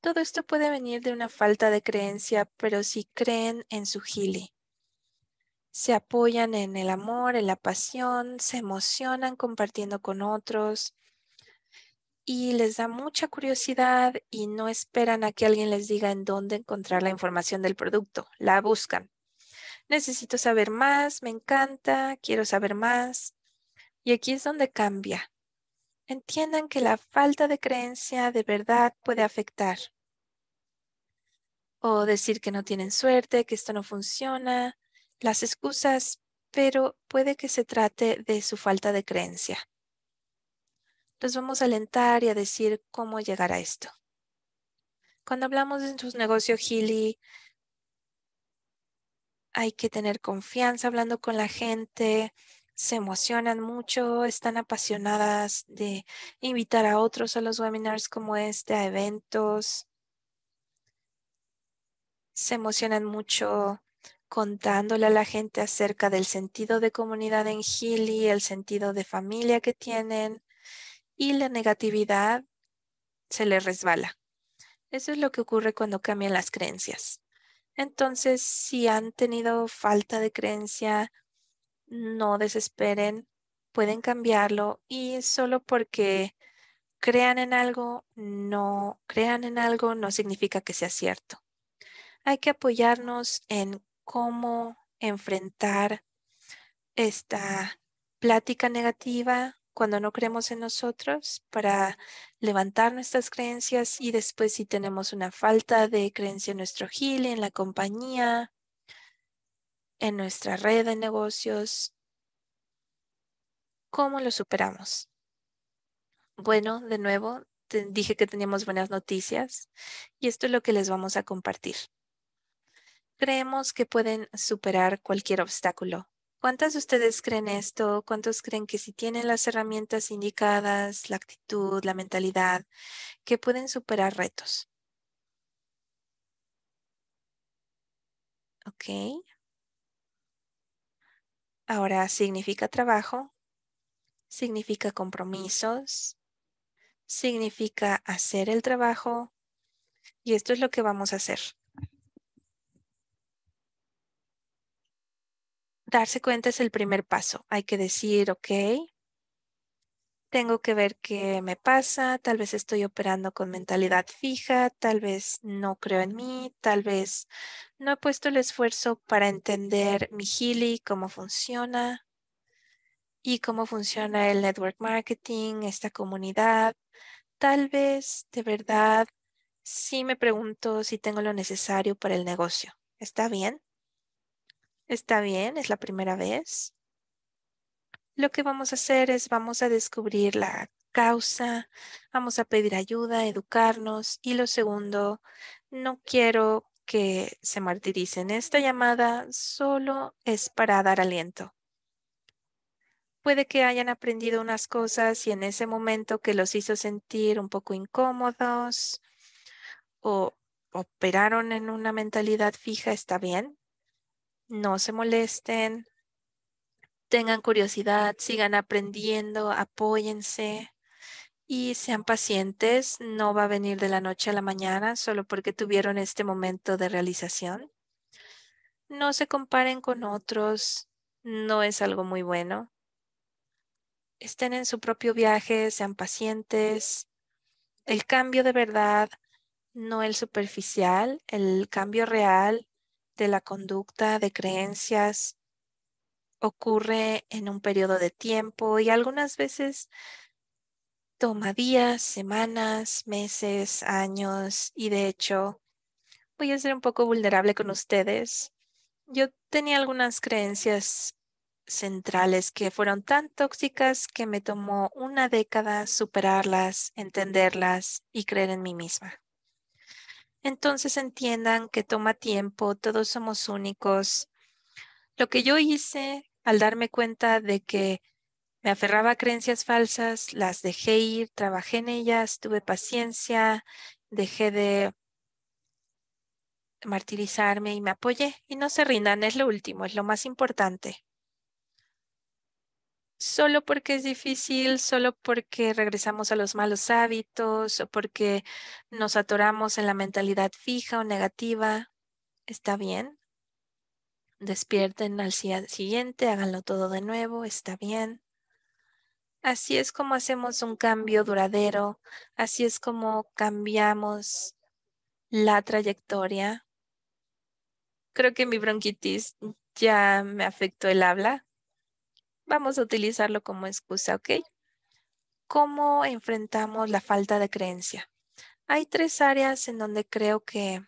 Todo esto puede venir de una falta de creencia, pero si creen en su gili. Se apoyan en el amor, en la pasión, se emocionan compartiendo con otros y les da mucha curiosidad y no esperan a que alguien les diga en dónde encontrar la información del producto. La buscan. Necesito saber más, me encanta, quiero saber más. Y aquí es donde cambia entiendan que la falta de creencia de verdad puede afectar. O decir que no tienen suerte, que esto no funciona, las excusas, pero puede que se trate de su falta de creencia. Los vamos a alentar y a decir cómo llegar a esto. Cuando hablamos de sus negocios, Healy, hay que tener confianza hablando con la gente, se emocionan mucho, están apasionadas de invitar a otros a los webinars como este, a eventos. Se emocionan mucho contándole a la gente acerca del sentido de comunidad en Gili, el sentido de familia que tienen y la negatividad se les resbala. Eso es lo que ocurre cuando cambian las creencias. Entonces, si han tenido falta de creencia no desesperen, pueden cambiarlo y solo porque crean en algo, no crean en algo no significa que sea cierto. Hay que apoyarnos en cómo enfrentar esta plática negativa cuando no creemos en nosotros para levantar nuestras creencias y después si tenemos una falta de creencia en nuestro gil, en la compañía, en nuestra red de negocios, ¿cómo lo superamos? Bueno, de nuevo, dije que teníamos buenas noticias y esto es lo que les vamos a compartir. Creemos que pueden superar cualquier obstáculo. ¿Cuántas de ustedes creen esto? ¿Cuántos creen que si tienen las herramientas indicadas, la actitud, la mentalidad, que pueden superar retos? Ok, Ahora, significa trabajo, significa compromisos, significa hacer el trabajo y esto es lo que vamos a hacer. Darse cuenta es el primer paso. Hay que decir, ok, tengo que ver qué me pasa, tal vez estoy operando con mentalidad fija, tal vez no creo en mí, tal vez no he puesto el esfuerzo para entender mi Healy, cómo funciona y cómo funciona el network marketing, esta comunidad. Tal vez de verdad sí me pregunto si tengo lo necesario para el negocio. ¿Está bien? ¿Está bien? ¿Es la primera vez? lo que vamos a hacer es vamos a descubrir la causa, vamos a pedir ayuda, educarnos y lo segundo, no quiero que se martiricen. Esta llamada solo es para dar aliento. Puede que hayan aprendido unas cosas y en ese momento que los hizo sentir un poco incómodos o operaron en una mentalidad fija, está bien. No se molesten, tengan curiosidad, sigan aprendiendo, apóyense y sean pacientes. No va a venir de la noche a la mañana solo porque tuvieron este momento de realización. No se comparen con otros, no es algo muy bueno. Estén en su propio viaje, sean pacientes. El cambio de verdad, no el superficial, el cambio real de la conducta, de creencias, ocurre en un periodo de tiempo y algunas veces toma días, semanas, meses, años y de hecho voy a ser un poco vulnerable con ustedes. Yo tenía algunas creencias centrales que fueron tan tóxicas que me tomó una década superarlas, entenderlas y creer en mí misma. Entonces entiendan que toma tiempo, todos somos únicos. Lo que yo hice al darme cuenta de que me aferraba a creencias falsas, las dejé ir, trabajé en ellas, tuve paciencia, dejé de martirizarme y me apoyé. Y no se rindan, es lo último, es lo más importante. Solo porque es difícil, solo porque regresamos a los malos hábitos o porque nos atoramos en la mentalidad fija o negativa, está bien, despierten al siguiente, háganlo todo de nuevo, está bien. Así es como hacemos un cambio duradero, así es como cambiamos la trayectoria. Creo que mi bronquitis ya me afectó el habla. Vamos a utilizarlo como excusa, ¿ok? ¿Cómo enfrentamos la falta de creencia? Hay tres áreas en donde creo que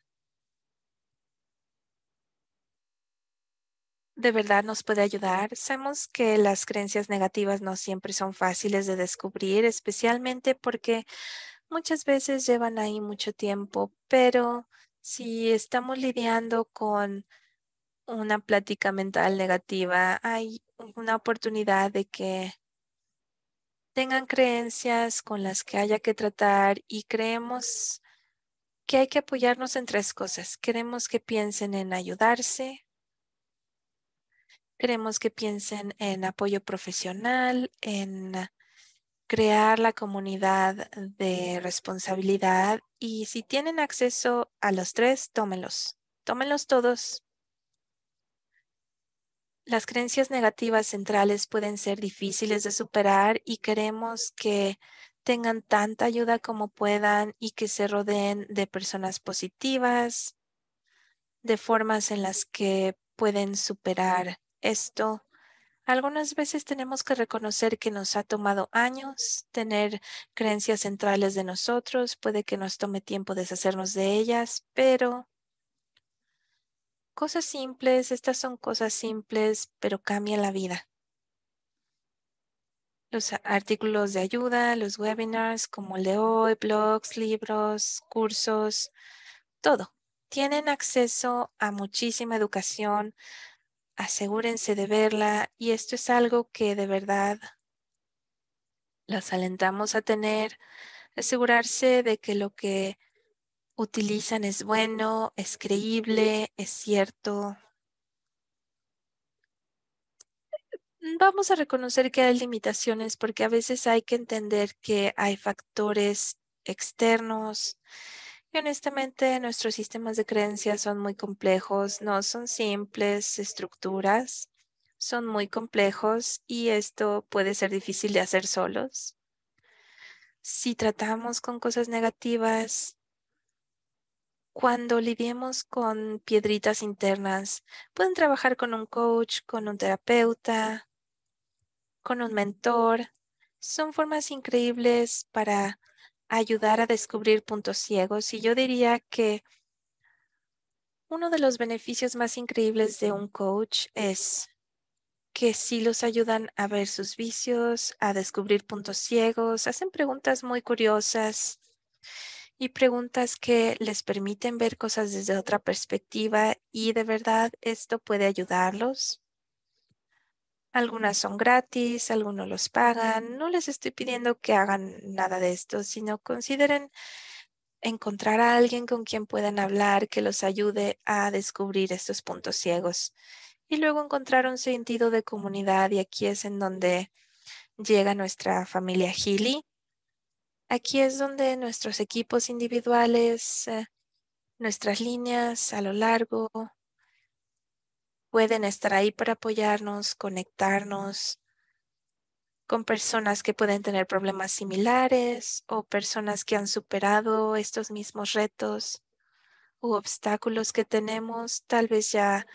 de verdad nos puede ayudar. Sabemos que las creencias negativas no siempre son fáciles de descubrir, especialmente porque muchas veces llevan ahí mucho tiempo, pero si estamos lidiando con una plática mental negativa, hay una oportunidad de que tengan creencias con las que haya que tratar y creemos que hay que apoyarnos en tres cosas. Queremos que piensen en ayudarse, Queremos que piensen en apoyo profesional, en crear la comunidad de responsabilidad y si tienen acceso a los tres, tómenlos. Tómenlos todos. Las creencias negativas centrales pueden ser difíciles de superar y queremos que tengan tanta ayuda como puedan y que se rodeen de personas positivas, de formas en las que pueden superar esto. Algunas veces tenemos que reconocer que nos ha tomado años tener creencias centrales de nosotros, puede que nos tome tiempo deshacernos de ellas, pero cosas simples, estas son cosas simples, pero cambian la vida. Los artículos de ayuda, los webinars como el de hoy, blogs, libros, cursos, todo. Tienen acceso a muchísima educación, asegúrense de verla y esto es algo que de verdad las alentamos a tener, asegurarse de que lo que utilizan es bueno, es creíble, es cierto. Vamos a reconocer que hay limitaciones porque a veces hay que entender que hay factores externos, y honestamente, nuestros sistemas de creencias son muy complejos, no son simples estructuras, son muy complejos y esto puede ser difícil de hacer solos. Si tratamos con cosas negativas, cuando lidiemos con piedritas internas, pueden trabajar con un coach, con un terapeuta, con un mentor. Son formas increíbles para ayudar a descubrir puntos ciegos y yo diría que uno de los beneficios más increíbles de un coach es que sí los ayudan a ver sus vicios, a descubrir puntos ciegos, hacen preguntas muy curiosas y preguntas que les permiten ver cosas desde otra perspectiva y de verdad esto puede ayudarlos algunas son gratis, algunos los pagan. No les estoy pidiendo que hagan nada de esto, sino consideren encontrar a alguien con quien puedan hablar que los ayude a descubrir estos puntos ciegos. Y luego encontrar un sentido de comunidad y aquí es en donde llega nuestra familia Gili. Aquí es donde nuestros equipos individuales, eh, nuestras líneas a lo largo, pueden estar ahí para apoyarnos, conectarnos con personas que pueden tener problemas similares o personas que han superado estos mismos retos u obstáculos que tenemos. Tal vez ya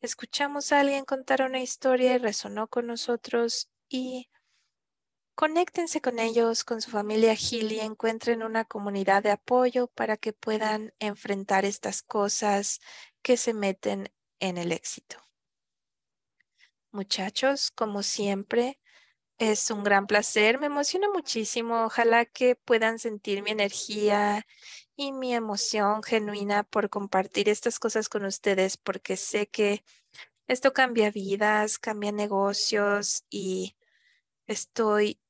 escuchamos a alguien contar una historia y resonó con nosotros y conéctense con ellos, con su familia Gil y encuentren una comunidad de apoyo para que puedan enfrentar estas cosas que se meten en el éxito. Muchachos, como siempre, es un gran placer, me emociona muchísimo. Ojalá que puedan sentir mi energía y mi emoción genuina por compartir estas cosas con ustedes, porque sé que esto cambia vidas, cambia negocios y estoy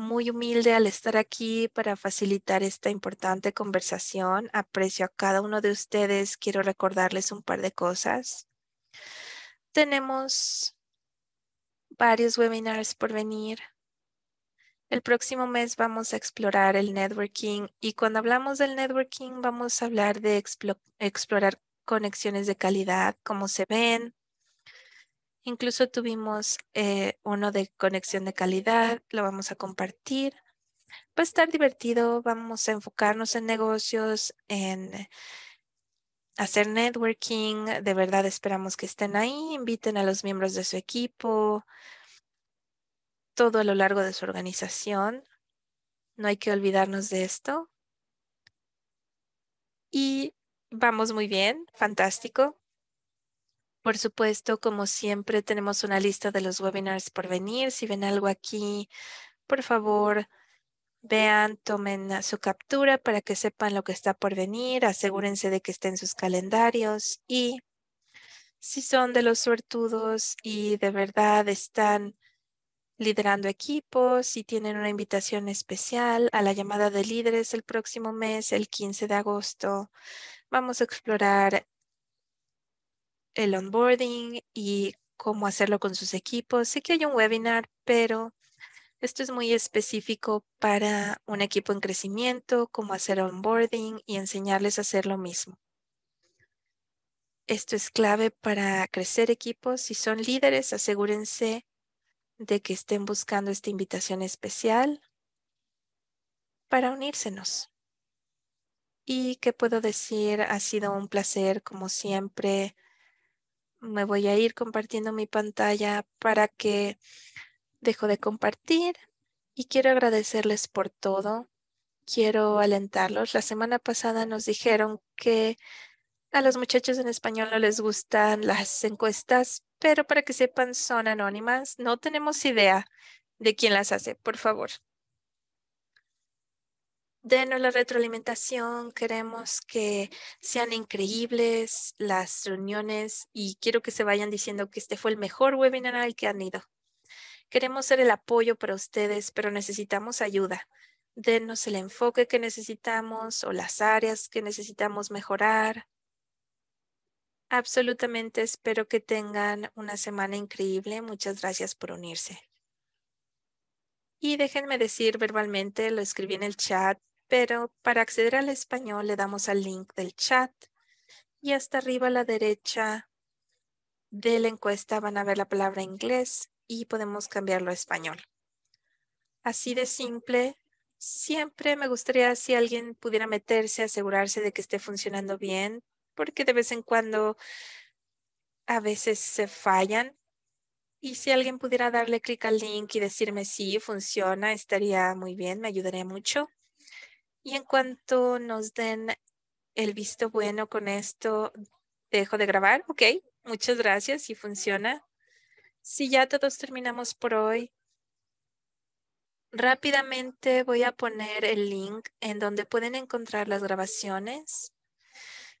muy humilde al estar aquí para facilitar esta importante conversación. Aprecio a cada uno de ustedes. Quiero recordarles un par de cosas. Tenemos varios webinars por venir. El próximo mes vamos a explorar el networking y cuando hablamos del networking vamos a hablar de explorar conexiones de calidad, cómo se ven, Incluso tuvimos eh, uno de conexión de calidad, lo vamos a compartir. Va a estar divertido, vamos a enfocarnos en negocios, en hacer networking. De verdad esperamos que estén ahí, inviten a los miembros de su equipo, todo a lo largo de su organización. No hay que olvidarnos de esto. Y vamos muy bien, fantástico. Por supuesto, como siempre, tenemos una lista de los webinars por venir. Si ven algo aquí, por favor, vean, tomen su captura para que sepan lo que está por venir. Asegúrense de que estén sus calendarios y si son de los suertudos y de verdad están liderando equipos, y tienen una invitación especial a la llamada de líderes el próximo mes, el 15 de agosto, vamos a explorar el onboarding y cómo hacerlo con sus equipos. Sé que hay un webinar, pero esto es muy específico para un equipo en crecimiento, cómo hacer onboarding y enseñarles a hacer lo mismo. Esto es clave para crecer equipos. Si son líderes, asegúrense de que estén buscando esta invitación especial para unírsenos. ¿Y qué puedo decir? Ha sido un placer, como siempre, me voy a ir compartiendo mi pantalla para que dejo de compartir y quiero agradecerles por todo. Quiero alentarlos. La semana pasada nos dijeron que a los muchachos en español no les gustan las encuestas, pero para que sepan son anónimas. No tenemos idea de quién las hace. Por favor, denos la retroalimentación, queremos que sean increíbles las reuniones y quiero que se vayan diciendo que este fue el mejor webinar al que han ido. Queremos ser el apoyo para ustedes, pero necesitamos ayuda. Denos el enfoque que necesitamos o las áreas que necesitamos mejorar. Absolutamente espero que tengan una semana increíble. Muchas gracias por unirse. Y déjenme decir verbalmente, lo escribí en el chat, pero para acceder al español le damos al link del chat y hasta arriba a la derecha de la encuesta van a ver la palabra inglés y podemos cambiarlo a español. Así de simple, siempre me gustaría si alguien pudiera meterse, a asegurarse de que esté funcionando bien, porque de vez en cuando a veces se fallan. Y si alguien pudiera darle clic al link y decirme si funciona, estaría muy bien, me ayudaría mucho. Y en cuanto nos den el visto bueno con esto, dejo de grabar. Ok, muchas gracias. Si funciona. Si ya todos terminamos por hoy, rápidamente voy a poner el link en donde pueden encontrar las grabaciones.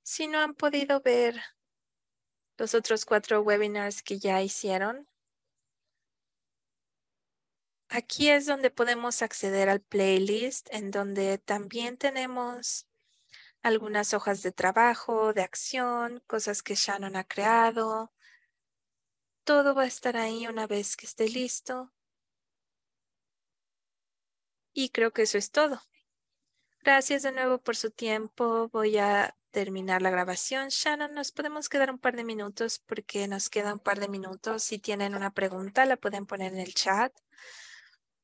Si no han podido ver los otros cuatro webinars que ya hicieron, Aquí es donde podemos acceder al playlist, en donde también tenemos algunas hojas de trabajo, de acción, cosas que Shannon ha creado. Todo va a estar ahí una vez que esté listo. Y creo que eso es todo. Gracias de nuevo por su tiempo. Voy a terminar la grabación. Shannon, nos podemos quedar un par de minutos porque nos queda un par de minutos. Si tienen una pregunta, la pueden poner en el chat.